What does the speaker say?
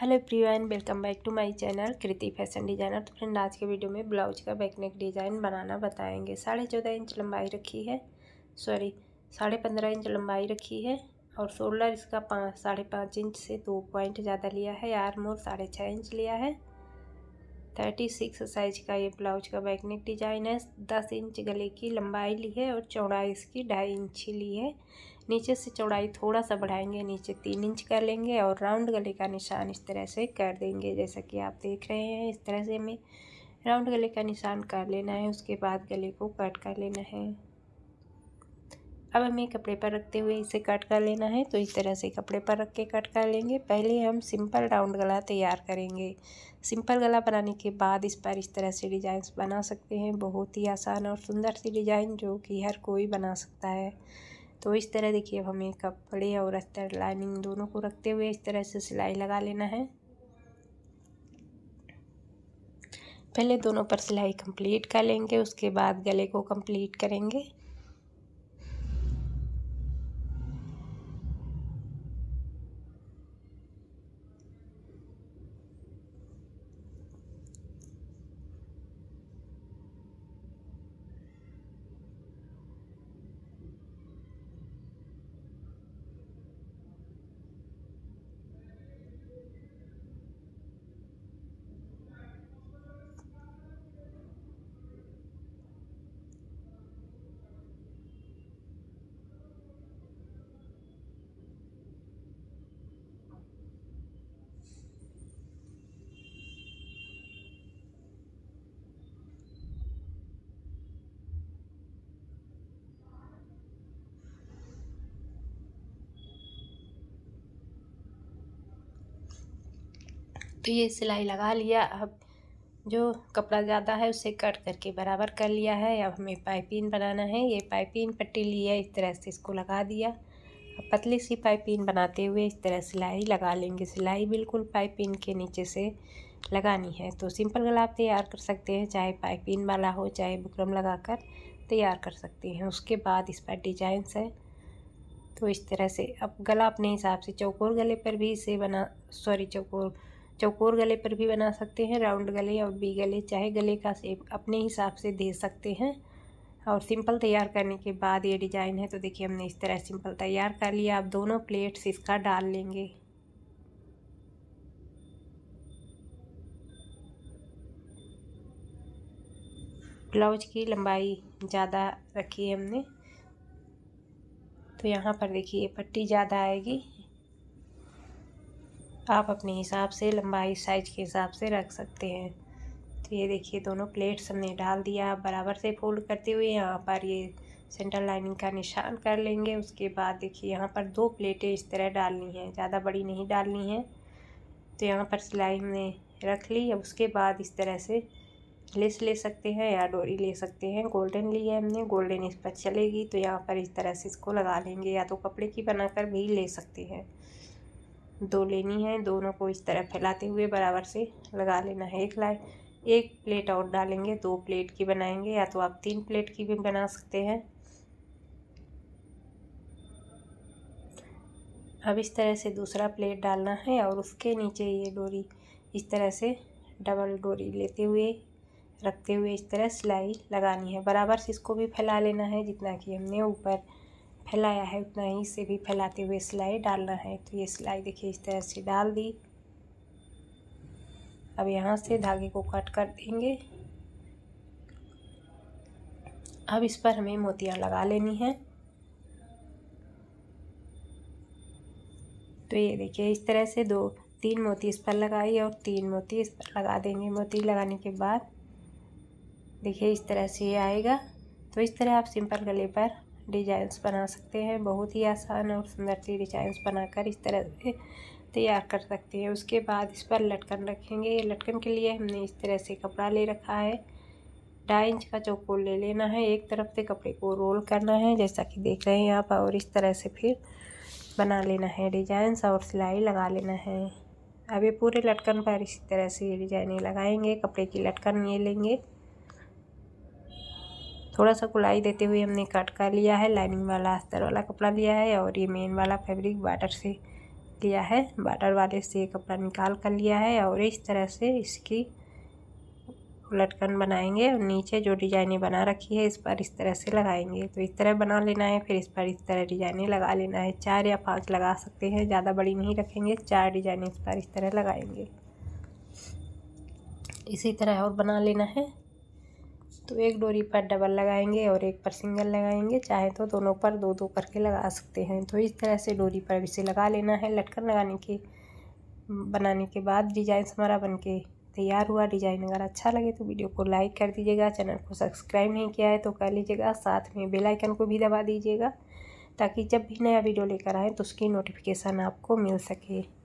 hello everyone welcome back to my channel Kriti fashion designer तो friend आज के video में ब्लाउज का बैकनेक डिज़ाइन बनाना बताएंगे साढ़े चौदह इंच लंबाई रखी है सॉरी साढ़े पंद्रह इंच लंबाई रखी है और शोल्डर इसका पाँच साढ़े पाँच इंच से दो पॉइंट ज़्यादा लिया है यार मोर साढ़े छः इंच लिया है थर्टी सिक्स साइज का ये ब्लाउज का बैकनेक डिजाइन है दस इंच गले की लंबाई ली है और चौड़ाई इसकी ढाई इंच ली है नीचे से चौड़ाई थोड़ा सा बढ़ाएंगे नीचे तीन इंच कर लेंगे और राउंड गले का निशान इस तरह से कर देंगे जैसा कि आप देख रहे हैं इस तरह से हमें राउंड गले का निशान कर लेना है उसके बाद गले को कट कर लेना है अब हमें कपड़े पर रखते हुए इसे कट कर लेना है तो इस तरह से कपड़े पर रख के कट कर लेंगे पहले हम सिंपल राउंड गला तैयार करेंगे सिंपल गला बनाने के बाद इस पर इस तरह से डिजाइन बना सकते हैं बहुत ही आसान और सुंदर सी डिज़ाइन जो कि हर कोई बना सकता है तो इस तरह देखिए अब हमें कपड़े और अस्तर लाइनिंग दोनों को रखते हुए इस तरह से सिलाई लगा लेना है पहले दोनों पर सिलाई कंप्लीट कर लेंगे उसके बाद गले को कंप्लीट करेंगे तो ये सिलाई लगा लिया अब जो कपड़ा ज़्यादा है उसे कट करके बराबर कर लिया है अब हमें पाइपिंग बनाना है ये पाइपिंग पट्टी लिया इस तरह से इसको लगा दिया अब पतली सी पाइपिन बनाते हुए इस तरह सिलाई लगा लेंगे सिलाई बिल्कुल पाइपिंग के नीचे से लगानी है तो सिंपल गला आप तैयार कर सकते हैं चाहे पाइपिन वाला हो चाहे बुकरम लगा कर तैयार कर सकते हैं उसके बाद इस पर डिजाइन है तो इस तरह से अब गला अपने हिसाब से चौकोर गले पर भी इसे बना सॉरी चौकोर चौकोर गले पर भी बना सकते हैं राउंड गले और बी गले चाहे गले का सेप अपने हिसाब से दे सकते हैं और सिंपल तैयार करने के बाद ये डिज़ाइन है तो देखिए हमने इस तरह सिंपल तैयार कर लिया आप दोनों प्लेट्स इसका डाल लेंगे ब्लाउज की लंबाई ज़्यादा रखी है हमने तो यहाँ पर देखिए पट्टी ज़्यादा आएगी आप अपने हिसाब से लंबाई साइज के हिसाब से रख सकते हैं तो ये देखिए दोनों प्लेट्स हमने डाल दिया बराबर से फोल्ड करते हुए यहाँ पर ये सेंटर लाइनिंग का निशान कर लेंगे उसके बाद देखिए यहाँ पर दो प्लेटें इस तरह डालनी हैं ज़्यादा बड़ी नहीं डालनी है तो यहाँ पर सिलाई हमने रख ली अब उसके बाद इस तरह से लेस ले सकते हैं या डोरी ले सकते हैं गोल्डन ली है हमने गोल्डन इस पर चलेगी तो यहाँ पर इस तरह से इसको लगा लेंगे या तो कपड़े की बनाकर भी ले सकते हैं दो लेनी है दोनों को इस तरह फैलाते हुए बराबर से लगा लेना है एक लाइन एक प्लेट और डालेंगे दो प्लेट की बनाएंगे या तो आप तीन प्लेट की भी बना सकते हैं अब इस तरह से दूसरा प्लेट डालना है और उसके नीचे ये डोरी इस तरह से डबल डोरी लेते हुए रखते हुए इस तरह सिलाई लगानी है बराबर से इसको भी फैला लेना है जितना कि हमने ऊपर फैलाया है उतना ही से भी फैलाते हुए सिलाई डालना है तो ये सिलाई देखिए इस तरह से डाल दी अब यहाँ से धागे को कट कर देंगे अब इस पर हमें मोतियाँ लगा लेनी है तो ये देखिए इस तरह से दो तीन मोती इस पर लगाई और तीन मोती इस पर लगा देंगे मोती लगाने के बाद देखिए इस तरह से ये आएगा तो इस तरह आप सिंपल गले पर डिजाइंस बना सकते हैं बहुत ही आसान और सुंदर सी डिजाइंस बनाकर इस तरह से तैयार कर सकते हैं उसके बाद इस पर लटकन रखेंगे लटकन के लिए हमने इस तरह से कपड़ा ले रखा है ढाई इंच का चौकोर ले लेना है एक तरफ से कपड़े को रोल करना है जैसा कि देख रहे हैं आप और इस तरह से फिर बना लेना है डिजाइंस और सिलाई लगा लेना है अभी पूरे लटकन पर इसी तरह से डिजाइनिंग डिजाइनें लगाएंगे कपड़े की लटकन ये लेंगे थोड़ा सा गुलाई देते हुए हमने कट कर लिया है लाइनिंग वाला अस्तर वाला कपड़ा लिया है और ये मेन वाला फैब्रिक बाटर से लिया है बाटर वाले से कपड़ा निकाल कर लिया है और इस तरह से इसकी लटकन बनाएंगे और नीचे जो डिजाइनें बना रखी है इस पर इस तरह से लगाएंगे तो इस तरह बना लेना है फिर इस पर इस तरह डिजाइनें लगा लेना है चार या पांच लगा सकते हैं ज़्यादा बड़ी नहीं रखेंगे चार डिजाइनें इस पर इस तरह लगाएंगे इसी तरह और बना लेना है तो एक डोरी पर डबल लगाएंगे और एक पर सिंगल लगाएंगे चाहे तो दोनों पर दो दो करके लगा सकते हैं तो इस तरह से डोरी पर इसे लगा लेना है लटकन लगाने के बनाने के बाद डिजाइन हमारा बन के तैयार हुआ डिजाइन अगर अच्छा लगे तो वीडियो को लाइक कर दीजिएगा चैनल को सब्सक्राइब नहीं किया है तो कर लीजिएगा साथ में बेल आइकन को भी दबा दीजिएगा ताकि जब भी नया वीडियो लेकर आए तो उसकी नोटिफिकेशन आपको मिल सके